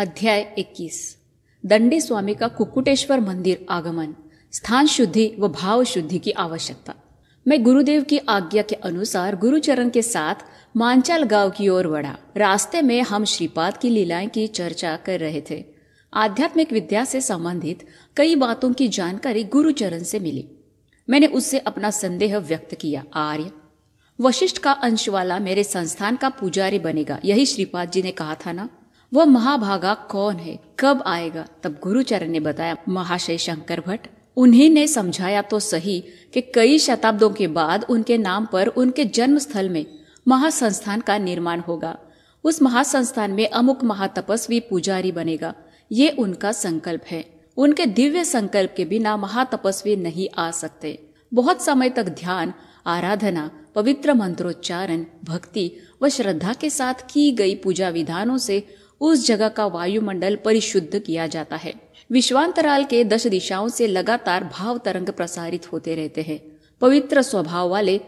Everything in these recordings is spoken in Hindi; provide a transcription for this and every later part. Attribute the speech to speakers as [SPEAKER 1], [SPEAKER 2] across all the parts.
[SPEAKER 1] अध्याय 21 दंडी स्वामी का कुकुटेश्वर मंदिर आगमन स्थान शुद्धि व भाव शुद्धि की आवश्यकता मैं गुरुदेव की आज्ञा के अनुसार गुरुचरण के साथ मांचाल गांव की ओर बढ़ा रास्ते में हम श्रीपाद की लीलाएं की चर्चा कर रहे थे आध्यात्मिक विद्या से संबंधित कई बातों की जानकारी गुरुचरण से मिली मैंने उससे अपना संदेह व्यक्त किया आर्य वशिष्ठ का अंश वाला मेरे संस्थान का पुजारी बनेगा यही श्रीपाद जी ने कहा था ना वह महाभागा कौन है कब आएगा तब गुरुचरण ने बताया महाशय शंकर भट्ट उन्हीं ने समझाया तो सही कि कई शताब्दों के बाद उनके नाम पर उनके जन्म स्थल में महासंस्थान का निर्माण होगा उस महासंस्थान में अमुक महातपस्वी पुजारी बनेगा ये उनका संकल्प है उनके दिव्य संकल्प के बिना महातपस्वी नहीं आ सकते बहुत समय तक ध्यान आराधना पवित्र मंत्रोच्चारण भक्ति व श्रद्धा के साथ की गई पूजा विधानों से उस जगह का वायुमंडल परिशुद्ध किया जाता है विश्वांतराल के दश दिशाओं से लगातार भाव तरंग प्रसारित होते रहते हैं पवित्र स्वभाव वाले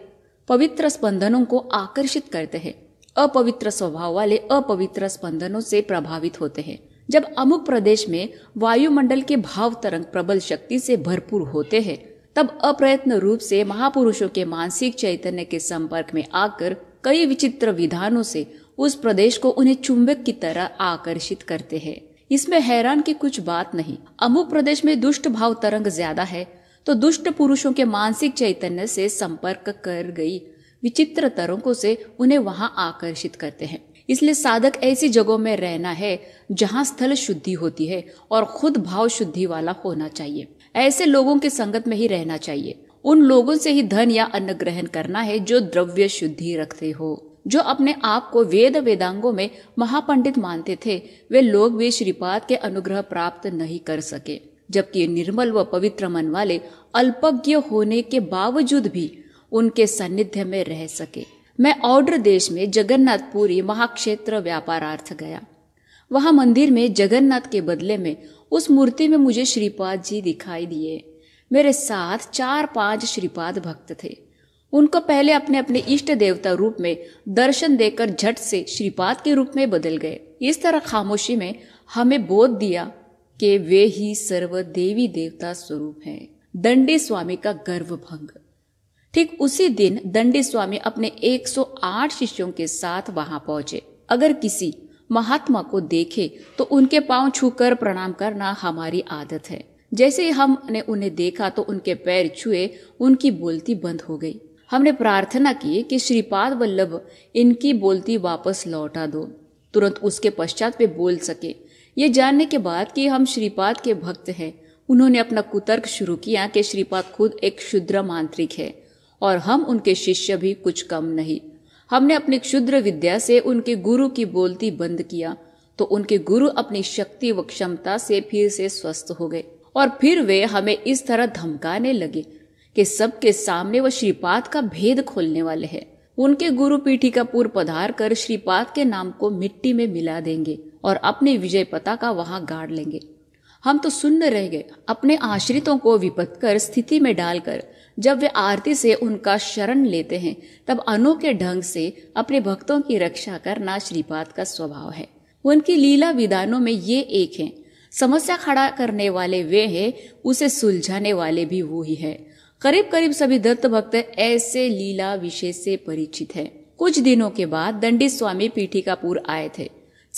[SPEAKER 1] पवित्र स्पंदनों को आकर्षित करते हैं अपवित्र स्वभाव वाले अपवित्र स्पंदनों से प्रभावित होते हैं जब अमुक प्रदेश में वायुमंडल के भाव तरंग प्रबल शक्ति से भरपूर होते हैं तब अप्रयत्न रूप से महापुरुषों के मानसिक चैतन्य के संपर्क में आकर कई विचित्र विधानों से उस प्रदेश को उन्हें चुंबक की तरह आकर्षित करते हैं इसमें हैरान की कुछ बात नहीं अमुक प्रदेश में दुष्ट भाव तरंग ज्यादा है तो दुष्ट पुरुषों के मानसिक चैतन्य से संपर्क कर गई विचित्र तरंगों से उन्हें वहां आकर्षित करते हैं इसलिए साधक ऐसी जगहों में रहना है जहाँ स्थल शुद्धि होती है और खुद भाव शुद्धि वाला होना चाहिए ऐसे लोगों के संगत में ही रहना चाहिए उन लोगों से ही धन या अन्न ग्रहण करना है जो द्रव्य शुद्धि रखते हो जो अपने आप को वेद वेदांगों में महापंडित मानते थे वे लोग भी श्रीपाद के अनुग्रह प्राप्त नहीं कर सके जबकि निर्मल व पवित्र मन वाले अल्पज्ञ होने के बावजूद भी उनके सानिध्य में रह सके मैं औड्र देश में जगन्नाथपुरी महाक्षेत्र व्यापारार्थ गया वहां मंदिर में जगन्नाथ के बदले में उस मूर्ति में मुझे श्रीपाद जी दिखाई दिए मेरे साथ चार पांच श्रीपाद भक्त थे उनको पहले अपने अपने इष्ट देवता रूप में दर्शन देकर झट से श्रीपाद के रूप में बदल गए इस तरह खामोशी में हमें बोध दिया कि वे ही सर्व देवी देवता स्वरूप हैं दंडी स्वामी का गर्व भंग ठीक उसी दिन दंडी स्वामी अपने 108 शिष्यों के साथ वहां पहुंचे अगर किसी महात्मा को देखे तो उनके पांव छूकर प्रणाम करना हमारी आदत है जैसे ही हमने उन्हें देखा तो उनके पैर छुए उनकी बोलती बंद हो गई हमने प्रार्थना की कि श्रीपाद वल्लभ इनकी बोलती वापस लौटा दो तुरंत उसके पश्चात वे बोल सके ये जानने के बाद कि हम श्रीपाद के भक्त हैं उन्होंने अपना कुतर्क शुरू किया कि श्रीपाद खुद एक क्षुद्र मांत्रिक है और हम उनके शिष्य भी कुछ कम नहीं हमने अपनी क्षुद्र विद्या से उनके गुरु की बोलती बंद किया तो उनके गुरु अपनी शक्ति व क्षमता से फिर से स्वस्थ हो गए और फिर वे हमें इस तरह धमकाने लगे कि सबके सामने वह श्रीपाद का भेद खोलने वाले हैं उनके गुरु पीठी का पूर्व पधार कर श्रीपाद के नाम को मिट्टी में मिला देंगे और अपने विजय पता का वहां गाड़ लेंगे हम तो सुन्न रह गए अपने आश्रितों को विपत कर स्थिति में डालकर जब वे आरती से उनका शरण लेते हैं तब अनोखे ढंग से अपने भक्तों की रक्षा करना श्रीपाद का स्वभाव है उनकी लीला विधानों में ये एक है समस्या खड़ा करने वाले वे हैं उसे सुलझाने वाले भी वो ही है करीब करीब सभी दत्त भक्त ऐसे लीला विशेष से परिचित है कुछ दिनों के बाद दंडी स्वामी पीठिकापुर आए थे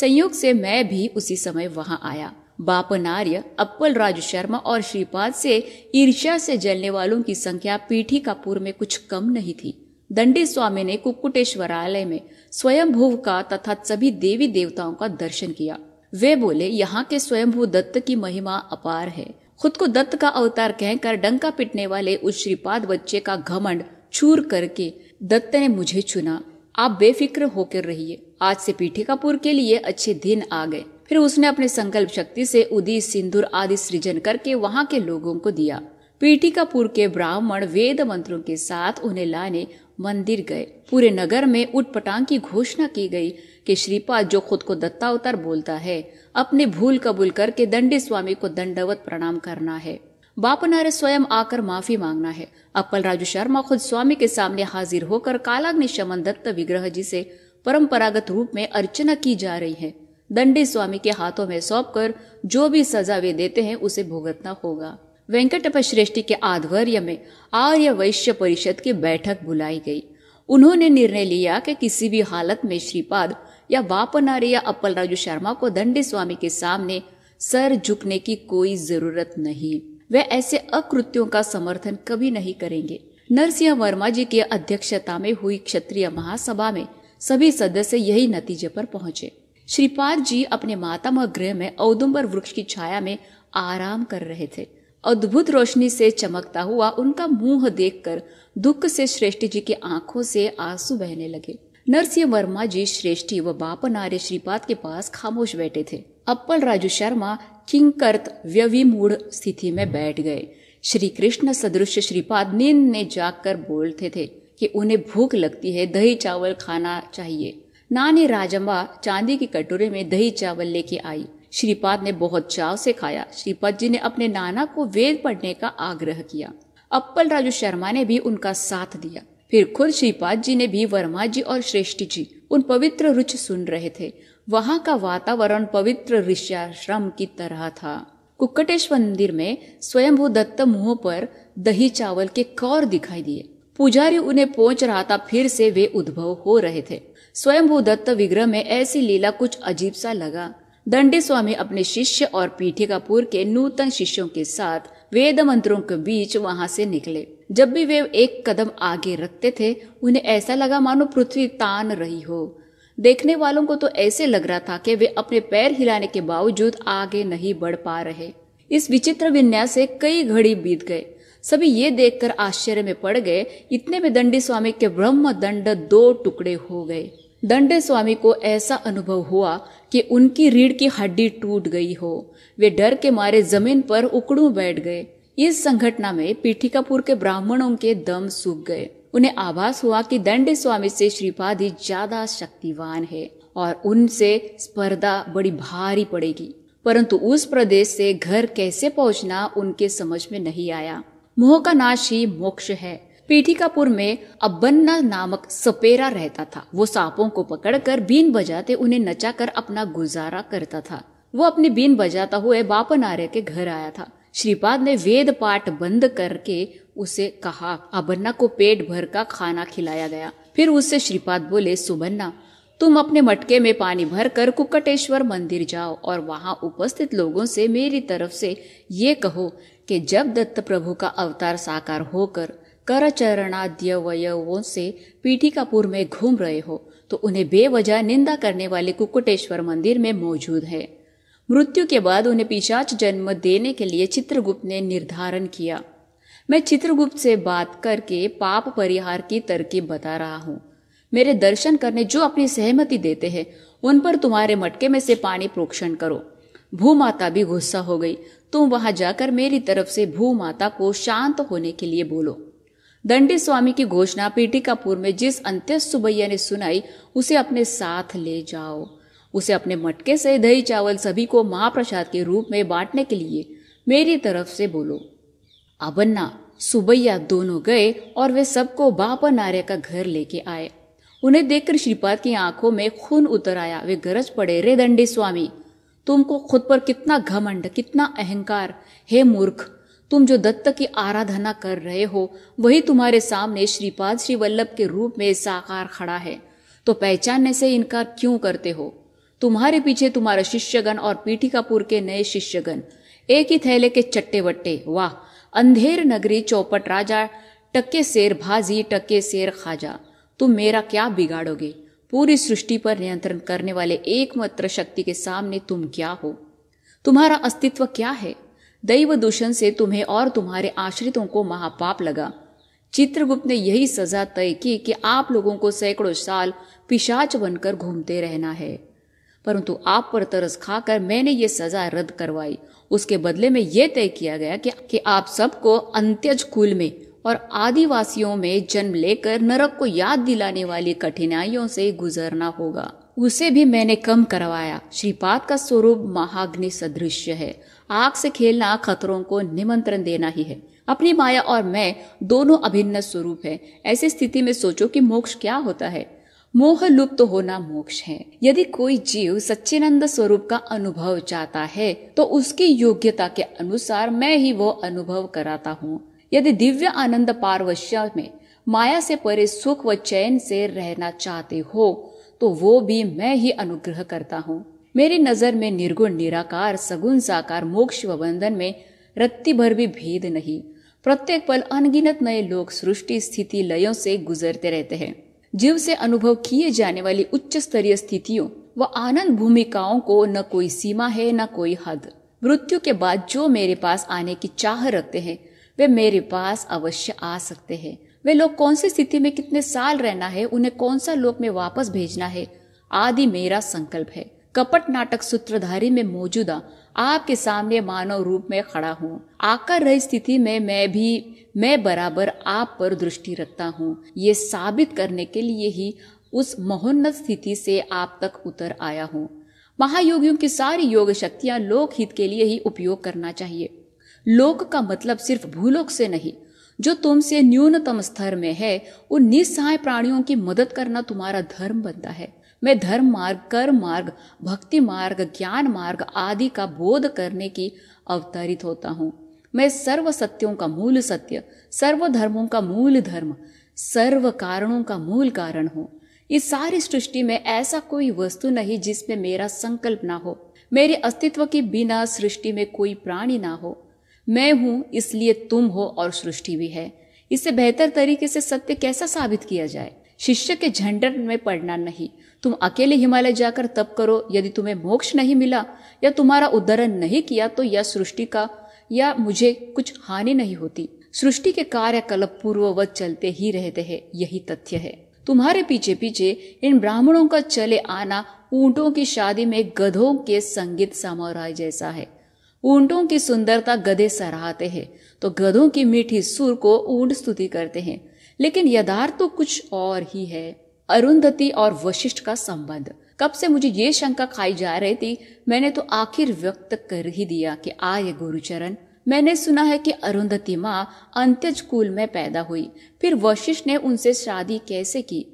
[SPEAKER 1] संयोग से मैं भी उसी समय वहां आया बाप नार्य अप्पल राज शर्मा और श्रीपाद से ईर्ष्या से जलने वालों की संख्या पीठी कापुर में कुछ कम नहीं थी दंडी स्वामी ने कुकुटेश्वरालय में स्वयं भूव का तथा सभी देवी देवताओं का दर्शन किया वे बोले यहाँ के स्वयंभू दत्त की महिमा अपार है खुद को दत्त का अवतार कहकर डंका पिटने वाले उस श्रीपाद बच्चे का घमंड छूर करके दत्त ने मुझे चुना आप बेफिक्र होकर रहिए आज से पीठे कपूर के लिए अच्छे दिन आ गए फिर उसने अपने संकल्प शक्ति से उदी सिंदूर आदि सृजन करके वहाँ के लोगों को दिया पीठिकापुर के ब्राह्मण वेद मंत्रों के साथ उन्हें लाने मंदिर गए पूरे नगर में उटपटांग की घोषणा की गई कि श्रीपाद जो खुद को दत्तावतार बोलता है अपने भूल कबूल करके दंडी स्वामी को दंडवत प्रणाम करना है बापनारे स्वयं आकर माफी मांगना है अपल राजू शर्मा खुद स्वामी के सामने हाजिर होकर कालाग्नि शमन दत्त विग्रह जी से परंपरागत रूप में अर्चना की जा रही है दंडे स्वामी के हाथों में सौंप कर जो भी सजा वे देते हैं उसे भुगतना होगा वेंकटप श्रेष्ठी के आध्वर्य में आर्य वैश्य परिषद की बैठक बुलाई गई उन्होंने निर्णय लिया कि किसी भी हालत में श्रीपाद या वापनारे या अप्पल राजू शर्मा को दंडी स्वामी के सामने सर झुकने की कोई जरूरत नहीं वे ऐसे अकृत्यों का समर्थन कभी नहीं करेंगे नरसिंह वर्मा जी की अध्यक्षता में हुई क्षत्रिय महासभा में सभी सदस्य यही नतीजे पर पहुंचे श्रीपाद जी अपने मातामह गृह में औदुम्बर वृक्ष की छाया में आराम कर रहे थे अद्भुत रोशनी से चमकता हुआ उनका मुंह देखकर दुख से श्रेष्ठ जी की आंखों से आंसू बहने लगे नरसिंह वर्मा जी श्रेष्ठी व नारे श्रीपाद के पास खामोश बैठे थे अप्पल राजू शर्मा किंकर्त व्यविमूढ़ स्थिति में बैठ गए श्री कृष्ण सदृश श्रीपाद नींद ने जाग कर बोलते थे कि उन्हें भूख लगती है दही चावल खाना चाहिए नानी राजम्बा चांदी के कटोरे में दही चावल लेके आई श्रीपाद ने बहुत चाव से खाया श्रीपाद जी ने अपने नाना को वेद पढ़ने का आग्रह किया अप्पल राजू शर्मा ने भी उनका साथ दिया फिर खुद श्रीपाद जी ने भी वर्मा जी और श्रेष्ठ जी उन पवित्र रुच सुन रहे थे वहां का वातावरण पवित्र ऋष्याश्रम की तरह था कुक्कटेश मंदिर में स्वयंभू दत्त मुंह पर दही चावल के कौर दिखाई दिए पुजारी उन्हें पहुंच रहा था फिर से वे उद्भव हो रहे थे स्वयंभू दत्त विग्रह में ऐसी लीला कुछ अजीब सा लगा दंडे स्वामी अपने शिष्य और पीठिकापुर के नूतन शिष्यों के साथ वेद मंत्रों के बीच वहां से निकले जब भी वे एक कदम आगे रखते थे उन्हें ऐसा लगा मानो पृथ्वी तान रही हो देखने वालों को तो ऐसे लग रहा था कि वे अपने पैर हिलाने के बावजूद आगे नहीं बढ़ पा रहे इस विचित्र विन्यास से कई घड़ी बीत गए सभी ये देखकर आश्चर्य में पड़ गए इतने में दंडी स्वामी के ब्रह्म दंड दो टुकड़े हो गए दंडे स्वामी को ऐसा अनुभव हुआ कि उनकी रीढ़ की हड्डी टूट गई हो वे डर के मारे जमीन पर उकड़ू बैठ गए इस संघटना में पीठिकापुर के ब्राह्मणों के दम सूख गए उन्हें आभास हुआ कि दंडे स्वामी से श्रीपादी ज्यादा शक्तिवान है और उनसे स्पर्धा बड़ी भारी पड़ेगी परंतु उस प्रदेश से घर कैसे पहुंचना उनके समझ में नहीं आया मोह का नाश ही मोक्ष है पीठिकापुर में अबन्ना नामक सपेरा रहता था वो सांपों को पकड़कर बीन बजाते उन्हें नचाकर अपना गुजारा करता था वो अपनी बीन बजाता हुए बापन आर्य के घर आया था श्रीपाद ने वेद पाठ बंद करके उसे कहा अबन्ना को पेट भर का खाना खिलाया गया फिर उससे श्रीपाद बोले सुबन्ना तुम अपने मटके में पानी भर कर कुकटेश्वर मंदिर जाओ और वहां उपस्थित लोगों से मेरी तरफ से ये कहो कि जब दत्त प्रभु का अवतार साकार होकर करचरणाद्यवयवों से पीठिकापुर में घूम रहे हो तो उन्हें बेवजह निंदा करने वाले कुकुटेश्वर मंदिर में मौजूद है मृत्यु के बाद उन्हें पिशाच जन्म देने के लिए चित्रगुप्त ने निर्धारण किया मैं चित्रगुप्त से बात करके पाप परिहार की तरकीब बता रहा हूँ मेरे दर्शन करने जो अपनी सहमति देते हैं उन पर तुम्हारे मटके में से पानी प्रोक्षण करो भूमाता भी गुस्सा हो गई तुम तो वहां जाकर मेरी तरफ से भूमाता को शांत होने के लिए बोलो दंडी स्वामी की घोषणा पीटिकापुर में जिस अंत्यस्त सुबैया ने सुनाई उसे अपने साथ ले जाओ उसे अपने मटके से दही चावल सभी को महाप्रसाद के रूप में बांटने के लिए मेरी तरफ से बोलो अबन्ना सुबैया दोनों गए और वे सबको बापा नार्य का घर लेके आए उन्हें देखकर श्रीपाद की आंखों में खून उतर आया वे गरज पड़े रे दंडी स्वामी तुमको खुद पर कितना घमंड कितना अहंकार हे मूर्ख तुम जो दत्त की आराधना कर रहे हो वही तुम्हारे सामने श्रीपाद श्री वल्लभ के रूप में साकार खड़ा है तो पहचानने से इनकार क्यों करते हो तुम्हारे पीछे तुम्हारा शिष्यगण और पीठिकापुर के नए शिष्यगण एक ही थैले के चट्टे वट्टे वाह अंधेर नगरी चौपट राजा टक्के शेर भाजी टक्के शेर खाजा तुम मेरा क्या बिगाड़ोगे पूरी सृष्टि पर नियंत्रण करने वाले एकमात्र शक्ति के सामने तुम क्या हो तुम्हारा अस्तित्व क्या है दैव दूषण से तुम्हें और तुम्हारे आश्रितों को महापाप लगा चित्रगुप्त ने यही सजा तय की कि आप लोगों को सैकड़ों साल पिशाच बनकर घूमते रहना है परंतु आप पर तरस खाकर मैंने ये सजा रद्द करवाई उसके बदले में यह तय किया गया कि, कि आप सबको अंत्यज कुल में और आदिवासियों में जन्म लेकर नरक को याद दिलाने वाली कठिनाइयों से गुजरना होगा उसे भी मैंने कम करवाया श्रीपाद का स्वरूप महाग्नि सदृश है आग से खेलना खतरों को निमंत्रण देना ही है अपनी माया और मैं दोनों अभिन्न स्वरूप है ऐसी स्थिति में सोचो कि मोक्ष क्या होता है मोह लुप्त तो होना मोक्ष है यदि कोई जीव सच्चिनंद स्वरूप का अनुभव चाहता है तो उसकी योग्यता के अनुसार मैं ही वो अनुभव कराता हूँ यदि दिव्य आनंद पारवश्य में माया से परे सुख व चैन से रहना चाहते हो तो वो भी मैं ही अनुग्रह करता हूँ मेरी नजर में निर्गुण निराकार सगुण साकार मोक्ष व बंधन में रत्ती भर भी भेद नहीं प्रत्येक पल अनगिनत नए लोग सृष्टि स्थिति लयों से गुजरते रहते हैं जीव से अनुभव किए जाने वाली उच्च स्तरीय स्थितियों व आनंद भूमिकाओं को न कोई सीमा है न कोई हद मृत्यु के बाद जो मेरे पास आने की चाह रखते हैं वे मेरे पास अवश्य आ सकते हैं वे लोग कौन सी स्थिति में कितने साल रहना है उन्हें कौन सा लोक में वापस भेजना है आदि मेरा संकल्प है कपट नाटक सूत्रधारी में मौजूदा आपके सामने मानव रूप में खड़ा हूँ आकर रही स्थिति में मैं भी मैं बराबर आप पर दृष्टि रखता हूँ ये साबित करने के लिए ही उस महोन्नत स्थिति से आप तक उतर आया हूँ महायोगियों की सारी योग शक्तियाँ लोकहित के लिए ही उपयोग करना चाहिए लोक का मतलब सिर्फ भूलोक से नहीं जो तुमसे न्यूनतम स्तर में है उन निस्सहाय प्राणियों की मदद करना तुम्हारा धर्म बनता है मैं धर्म मार्ग कर्म मार्ग भक्ति मार्ग ज्ञान मार्ग आदि का बोध करने की अवतरित होता हूँ मैं सर्व सत्यों का मूल सत्य सर्व धर्मों का मूल धर्म सर्व कारणों का मूल कारण हूँ इस सारी सृष्टि में ऐसा कोई वस्तु नहीं जिसमें मेरा संकल्प ना हो मेरे अस्तित्व के बिना सृष्टि में कोई प्राणी ना हो मैं हूं इसलिए तुम हो और सृष्टि भी है इसे बेहतर तरीके से सत्य कैसा साबित किया जाए शिष्य के झंडर में पड़ना नहीं तुम अकेले हिमालय जाकर तप करो यदि तुम्हें मोक्ष नहीं मिला या तुम्हारा उद्धरण नहीं किया तो यह सृष्टि का या मुझे कुछ हानि नहीं होती सृष्टि के कलप पूर्ववत चलते ही रहते हैं यही तथ्य है तुम्हारे पीछे पीछे इन ब्राह्मणों का चले आना ऊंटों की शादी में गधों के संगीत समारोह जैसा है ऊंटों की सुंदरता गधे सराहते हैं तो गधों की मीठी सुर को ऊंट स्तुति करते हैं लेकिन यदार्थ तो कुछ और ही है अरुंधति और वशिष्ठ का संबंध कब से मुझे ये शंका खाई जा रही थी मैंने तो आखिर व्यक्त कर ही दिया कि आय गुरुचरण मैंने सुना है कि अरुंधति माँ अंत्यज कुल में पैदा हुई फिर वशिष्ठ ने उनसे शादी कैसे की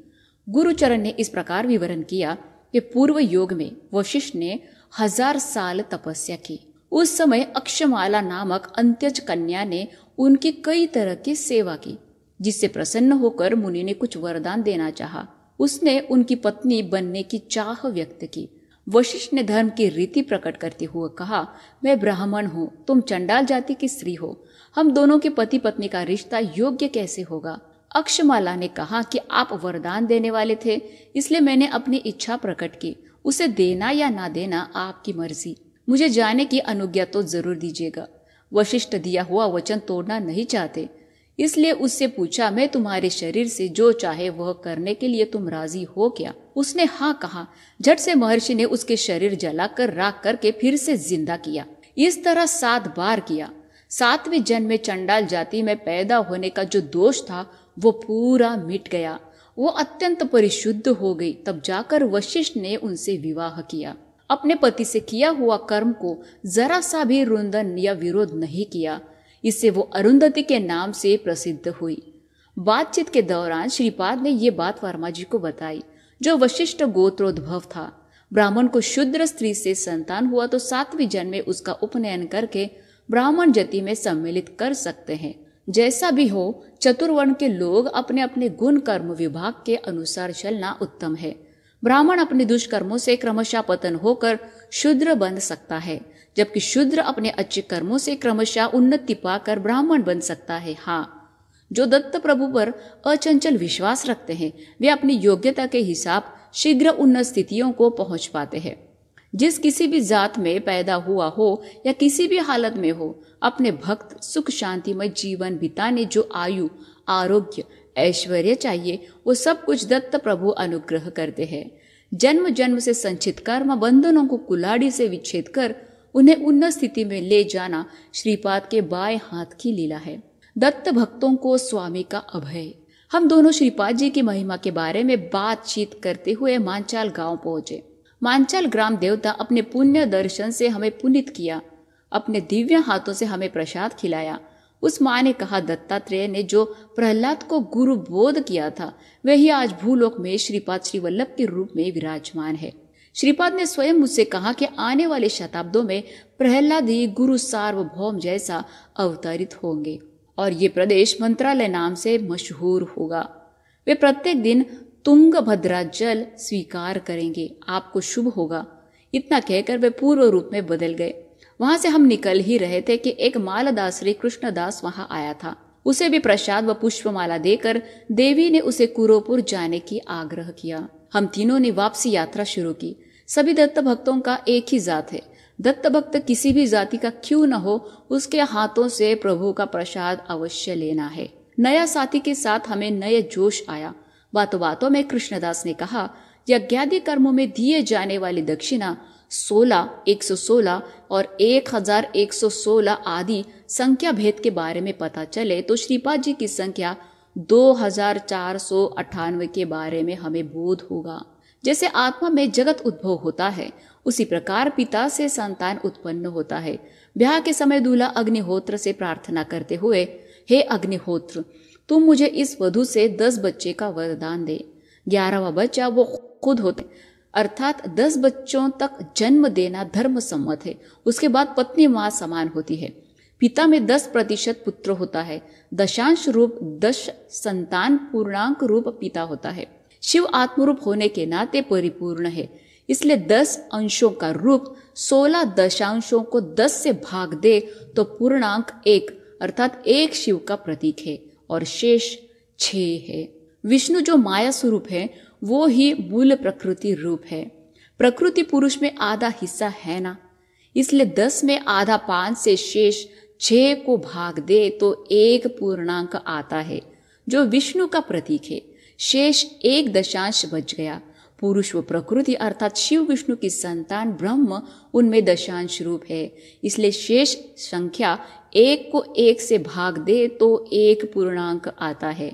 [SPEAKER 1] गुरुचरण ने इस प्रकार विवरण किया कि पूर्व योग में वशिष्ठ ने हजार साल तपस्या की उस समय अक्षमाला नामक अंत्यज कन्या ने उनकी कई तरह की सेवा की जिससे प्रसन्न होकर मुनि ने कुछ वरदान देना चाहा। उसने उनकी पत्नी बनने की चाह व्यक्त की वशिष्ठ ने धर्म की रीति प्रकट करते हुए कहा मैं ब्राह्मण हूँ तुम चंडाल जाति की स्त्री हो हम दोनों के पति पत्नी का रिश्ता योग्य कैसे होगा अक्षमाला ने कहा कि आप वरदान देने वाले थे इसलिए मैंने अपनी इच्छा प्रकट की उसे देना या ना देना आपकी मर्जी मुझे जाने की अनुज्ञा तो जरूर दीजिएगा वशिष्ठ दिया हुआ वचन तोड़ना नहीं चाहते इसलिए उससे पूछा मैं तुम्हारे शरीर से जो चाहे वह करने के लिए तुम राजी हो क्या उसने हाँ कहा झट से महर्षि ने उसके शरीर जलाकर राख करके फिर से जिंदा किया इस तरह सात बार किया सातवें जन्म में चंडाल जाति में पैदा होने का जो दोष था वो पूरा मिट गया वो अत्यंत परिशुद्ध हो गई तब जाकर वशिष्ठ ने उनसे विवाह किया अपने पति से किया हुआ कर्म को जरा सा भी रुंदन या विरोध नहीं किया इससे वो अरुंधति के नाम से प्रसिद्ध हुई बातचीत के दौरान श्रीपाद ने ये बात वर्मा जी को बताई जो वशिष्ठ गोत्रोद्भव था ब्राह्मण को शुद्र स्त्री से संतान हुआ तो सातवीं जन्म में उसका उपनयन करके ब्राह्मण जति में सम्मिलित कर सकते हैं जैसा भी हो चतुर्वर्ण के लोग अपने अपने गुण कर्म विभाग के अनुसार चलना उत्तम है ब्राह्मण अपने दुष्कर्मों से क्रमशः पतन होकर शूद्र बन सकता है जबकि शूद्र अपने अच्छे कर्मों से क्रमशः उन्नति पाकर ब्राह्मण बन सकता है हाँ जो दत्त प्रभु पर अचंचल विश्वास रखते हैं वे अपनी योग्यता के हिसाब शीघ्र उन्नत स्थितियों को पहुंच पाते हैं जिस किसी भी जात में पैदा हुआ हो या किसी भी हालत में हो अपने भक्त सुख शांतिमय जीवन बिताने जो आयु आरोग्य ऐश्वर्य चाहिए वो सब कुछ दत्त प्रभु अनुग्रह करते हैं जन्म जन्म से संचित कर्म बंधनों को कुलाड़ी से विच्छेद कर उन्हें उन्नत स्थिति में ले जाना श्रीपाद के बाएं हाथ की लीला है दत्त भक्तों को स्वामी का अभय हम दोनों श्रीपाद जी की महिमा के बारे में बातचीत करते हुए मांचाल गांव पहुंचे मांचाल ग्राम देवता अपने पुण्य दर्शन से हमें पुनित किया अपने दिव्य हाथों से हमें प्रसाद खिलाया उस माँ ने कहा दत्तात्रेय ने जो प्रहलाद को गुरु बोध किया था वही आज भूलोक में श्रीपाद श्री वल्लभ के रूप में विराजमान है श्रीपाद ने स्वयं मुझसे कहा कि आने वाले शताब्दों में प्रहलाद ही गुरु सार्वभौम जैसा अवतरित होंगे और ये प्रदेश मंत्रालय नाम से मशहूर होगा वे प्रत्येक दिन तुंग भद्रा जल स्वीकार करेंगे आपको शुभ होगा इतना कहकर वे पूर्व रूप में बदल गए वहां से हम निकल ही रहे थे कि एक मालदास श्री कृष्णदास वहां आया था उसे भी प्रसाद व पुष्पमाला देकर देवी ने उसे कुरोपुर जाने की आग्रह किया हम तीनों ने वापसी यात्रा शुरू की सभी दत्त भक्तों का एक ही जात है दत्त भक्त किसी भी जाति का क्यों न हो उसके हाथों से प्रभु का प्रसाद अवश्य लेना है नया साथी के साथ हमें नए जोश आया बातों बातों में कृष्णदास ने कहा यज्ञादि कर्मों में दिए जाने वाली दक्षिणा सोलह एक सौ सोलह और एक हजार एक सौ सोलह आदि संख्या भेद के बारे में पता चले तो श्रीपाद जी की संख्या दो हजार चार सौ के बारे में हमें बोध होगा जैसे आत्मा में जगत उद्भव होता है उसी प्रकार पिता से संतान उत्पन्न होता है ब्याह के समय दूल्हा अग्निहोत्र से प्रार्थना करते हुए हे अग्निहोत्र तुम मुझे इस वधु से दस बच्चे का वरदान दे ग्यारहवा बच्चा वो खुद होते अर्थात दस बच्चों तक जन्म देना धर्म सम्मत है उसके बाद पत्नी माँ समान होती है पिता में दस प्रतिशत पुत्र होता है दशांश रूप दश संतान पूर्णांक रूप पिता होता है शिव आत्मरूप होने के नाते परिपूर्ण है इसलिए दस अंशों का रूप सोलह दशांशों को दस से भाग दे तो पूर्णांक एक अर्थात एक शिव का प्रतीक है और शेष छ है विष्णु जो माया स्वरूप है वो ही मूल प्रकृति रूप है प्रकृति पुरुष में आधा हिस्सा है ना इसलिए दस में आधा पांच से शेष छे को भाग दे तो एक पूर्णांक आता है जो विष्णु का प्रतीक है शेष एक दशांश बच गया पुरुष व प्रकृति अर्थात शिव विष्णु की संतान ब्रह्म उनमें दशांश रूप है इसलिए शेष संख्या एक को एक से भाग दे तो एक पूर्णांक आता है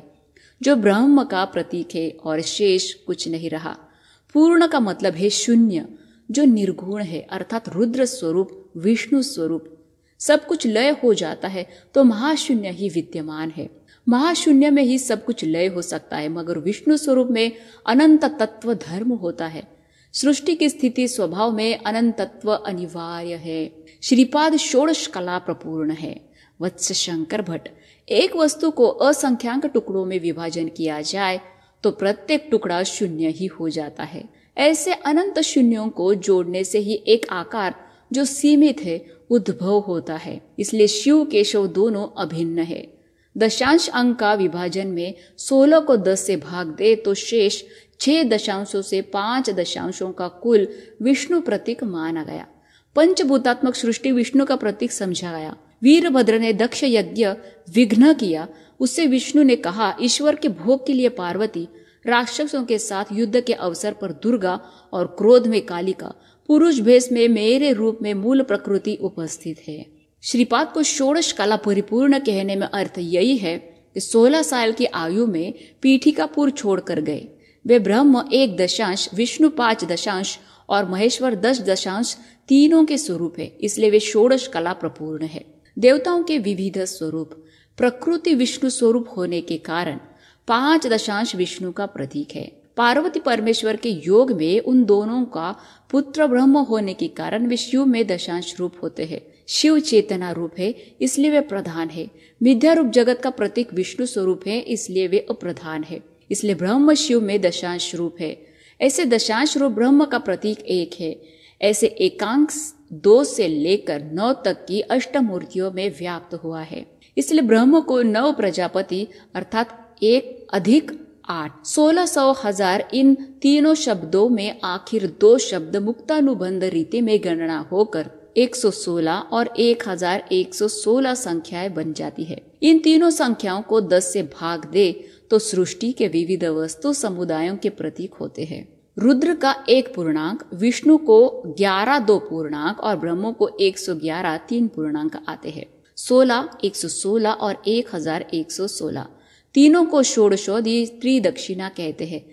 [SPEAKER 1] जो ब्रह्म का प्रतीक है और शेष कुछ नहीं रहा पूर्ण का मतलब है शून्य जो निर्गुण है अर्थात रुद्र स्वरूप विष्णु स्वरूप सब कुछ लय हो जाता है तो महाशून्य ही विद्यमान है महाशून्य में ही सब कुछ लय हो सकता है मगर विष्णु स्वरूप में अनंत तत्व धर्म होता है सृष्टि की स्थिति स्वभाव में अनंत तत्व अनिवार्य है श्रीपाद षोड़श कला प्रपूर्ण है वत्स शंकर भट्ट एक वस्तु को असंख्यांक टुकड़ों में विभाजन किया जाए तो प्रत्येक टुकड़ा शून्य ही हो जाता है ऐसे अनंत शून्यों को जोड़ने से ही एक आकार जो सीमित है उद्भव होता है इसलिए शिव केशव दोनों अभिन्न है दशांश अंक का विभाजन में सोलह को दस से भाग दे तो शेष छह दशांशों से पांच दशांशों का कुल विष्णु प्रतीक माना गया पंचभूतात्मक सृष्टि विष्णु का प्रतीक समझा गया वीरभद्र ने दक्ष यज्ञ विघ्न किया उससे विष्णु ने कहा ईश्वर के भोग के लिए पार्वती राक्षसों के साथ युद्ध के अवसर पर दुर्गा और क्रोध में कालिका पुरुष भेष में मेरे रूप में मूल प्रकृति उपस्थित है श्रीपाद को षोड़श कला परिपूर्ण कहने में अर्थ यही है कि 16 साल की आयु में पीठिकापुर छोड़कर गए वे ब्रह्म एक दशांश विष्णु पांच दशांश और महेश्वर दस दशांश तीनों के स्वरूप है इसलिए वे षोड़श कला प्रपूर्ण है देवताओं के विविध स्वरूप प्रकृति विष्णु स्वरूप होने के कारण पांच दशांश विष्णु का प्रतीक है पार्वती परमेश्वर के योग में उन दोनों का पुत्र ब्रह्म होने के कारण वे शिव में दशांश रूप होते हैं शिव चेतना रूप है इसलिए वे प्रधान है मिथ्या रूप जगत का प्रतीक विष्णु स्वरूप है इसलिए वे अप्रधान है इसलिए ब्रह्म शिव में दशांश रूप है ऐसे दशांश रूप ब्रह्म का प्रतीक एक है ऐसे एकांक दो से लेकर नौ तक की अष्टमूर्तियों में व्याप्त हुआ है इसलिए ब्रह्म को नव प्रजापति अर्थात एक अधिक आठ सोलह सौ हजार इन तीनों शब्दों में आखिर दो शब्द मुक्तानुबंध रीति में गणना होकर 116 और 1116 संख्याएं बन जाती है इन तीनों संख्याओं को 10 से भाग दे तो सृष्टि के विविध वस्तु समुदायों के प्रतीक होते हैं रुद्र का एक पूर्णांक विष्णु को ग्यारह दो पूर्णांक और ब्रह्मो को एक सौ ग्यारह तीन पूर्णांक आते हैं सोलह एक सौ सोलह और एक एक हजार सौ सोलह तीनों को षोड़शोधि त्रिदक्षिणा कहते हैं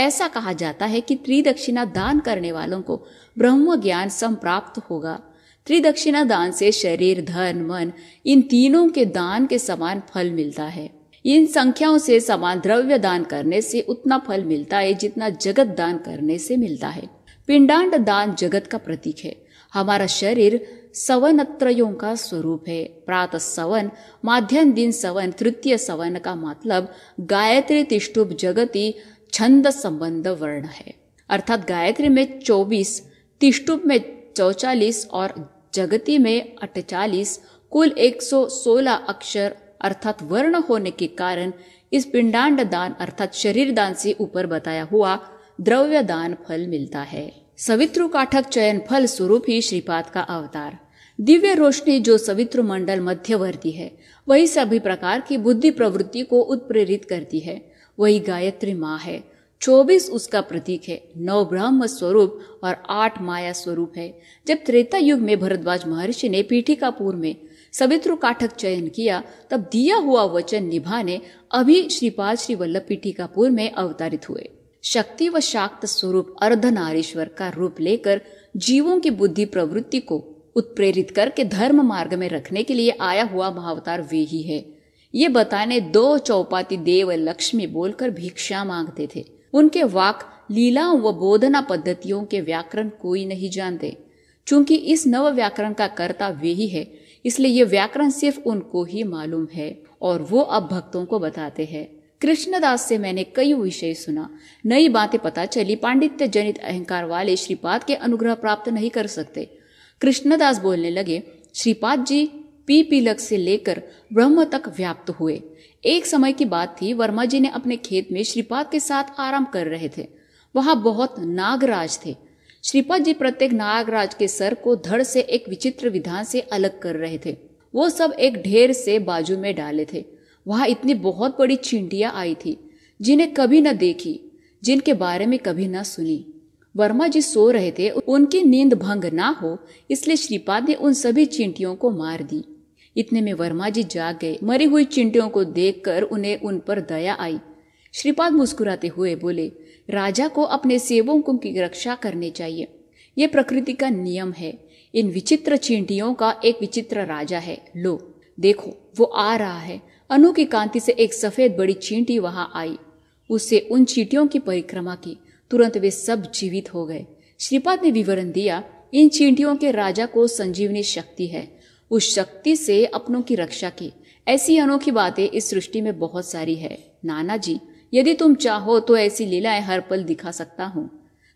[SPEAKER 1] ऐसा कहा जाता है कि त्रिदक्षिणा दान करने वालों को ब्रह्म ज्ञान संप्राप्त होगा त्रिदक्षिणा दान से शरीर धन मन इन तीनों के दान के समान फल मिलता है इन संख्याओं से समान द्रव्य दान करने से उतना फल मिलता है जितना जगत दान करने से मिलता है पिंडांड दान जगत का प्रतीक है हमारा शरीर सवन अत्रयों का स्वरूप है प्रात सवन माध्यम दिन सवन तृतीय सवन का मतलब गायत्री तिष्ठुप जगती छंद संबंध वर्ण है अर्थात गायत्री में चौबीस तिष्टुप में चौचालीस और जगती में अठचालीस कुल 116 अक्षर अर्थात वर्ण होने के कारण इस पिंडांड दान अर्थात शरीर दान से ऊपर बताया हुआ द्रव्य दान फल मिलता है सवित्रु काठक चयन फल स्वरूप ही श्रीपाद का अवतार दिव्य रोशनी जो सवित्र मंडल मध्यवर्ती है वही सभी प्रकार की बुद्धि प्रवृत्ति को उत्प्रेरित करती है वही गायत्री माँ है चौबीस उसका प्रतीक है नौ ब्रह्म स्वरूप और आठ माया स्वरूप है जब त्रेता युग में भरद्वाज महर्षि ने पीठिकापुर में सवित्रु काठक चयन किया तब दिया हुआ वचन निभाने अभी श्रीपाल श्री वल्लभ पीठिकापुर में अवतारित हुए शक्ति व शाक्त स्वरूप अर्धनारीश्वर का रूप लेकर जीवों की बुद्धि प्रवृत्ति को उत्प्रेरित करके धर्म मार्ग में रखने के लिए आया हुआ महावतार वे ही है ये बताने दो चौपाती देव लक्ष्मी बोलकर भिक्षा मांगते थे उनके वाक लीलाओं व बोधना पद्धतियों के व्याकरण कोई नहीं जानते क्योंकि इस नव व्याकरण का कर्ता वे ही है इसलिए ये व्याकरण सिर्फ उनको ही मालूम है और वो अब भक्तों को बताते हैं कृष्णदास से मैंने कई विषय सुना नई बातें पता चली पांडित्य जनित अहंकार वाले श्रीपाद के अनुग्रह प्राप्त नहीं कर सकते कृष्णदास बोलने लगे श्रीपाद जी पी पीलक से लेकर ब्रह्म तक व्याप्त हुए एक समय की बात थी वर्मा जी ने अपने खेत में श्रीपाद के साथ आराम कर रहे थे वहां बहुत नागराज थे श्रीपद जी प्रत्येक नागराज के सर को धड़ से एक विचित्र विधान से अलग कर रहे थे वो सब एक ढेर से बाजू में डाले थे वहां इतनी बहुत बड़ी चिंटियां आई थी जिन्हें कभी न देखी जिनके बारे में कभी न सुनी वर्मा जी सो रहे थे उनकी नींद भंग ना हो इसलिए श्रीपाद ने उन सभी चिंटियों को मार दी इतने में वर्मा जी जाग गए मरी हुई चिंटियों को देखकर उन्हें उन पर दया आई श्रीपाद मुस्कुराते हुए बोले राजा को अपने सेवकों की रक्षा करने चाहिए यह प्रकृति का नियम है इन विचित्र चींटियों का एक विचित्र राजा है लो देखो वो आ रहा है अनु की कांति से एक सफेद बड़ी चींटी वहां आई उससे उन चींटियों की परिक्रमा की तुरंत वे सब जीवित हो गए श्रीपाद ने विवरण दिया इन चींटियों के राजा को संजीवनी शक्ति है उस शक्ति से अपनों की रक्षा की ऐसी अनोखी बातें इस सृष्टि में बहुत सारी है नाना जी यदि तुम चाहो तो ऐसी लीलाएं हर पल दिखा सकता हूँ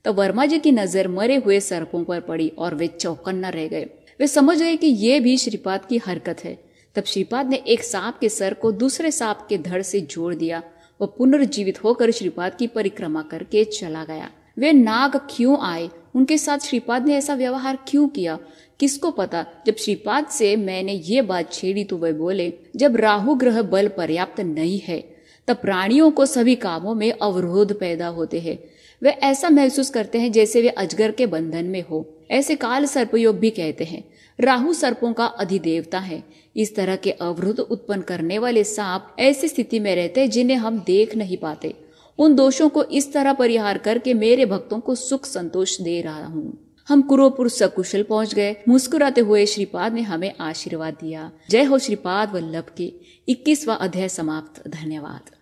[SPEAKER 1] तब तो वर्मा जी की नजर मरे हुए सर्पों पर पड़ी और वे चौकन्ना रह गए वे समझ गए कि ये भी श्रीपाद की हरकत है तब श्रीपाद ने एक सांप के सर को दूसरे सांप के धड़ से जोड़ दिया वह पुनर्जीवित होकर श्रीपाद की परिक्रमा करके चला गया वे नाग क्यों आए उनके साथ श्रीपाद ने ऐसा व्यवहार क्यों किया किसको पता जब श्रीपाद से मैंने ये बात छेड़ी तो वे बोले जब राहु ग्रह बल पर्याप्त नहीं है तब प्राणियों को सभी कामों में अवरोध पैदा होते हैं वे ऐसा महसूस करते हैं जैसे वे अजगर के बंधन में हो ऐसे काल सर्पयोग भी कहते हैं राहु सर्पों का अधिदेवता है इस तरह के अवरोध उत्पन्न करने वाले सांप ऐसी स्थिति में रहते हैं जिन्हें हम देख नहीं पाते उन दोषों को इस तरह परिहार करके मेरे भक्तों को सुख संतोष दे रहा हूँ हम कुरोपुर सकुशल पहुंच गए मुस्कुराते हुए श्रीपाद ने हमें आशीर्वाद दिया जय हो श्रीपाद वल्लभ के इक्कीसवा अध्याय समाप्त धन्यवाद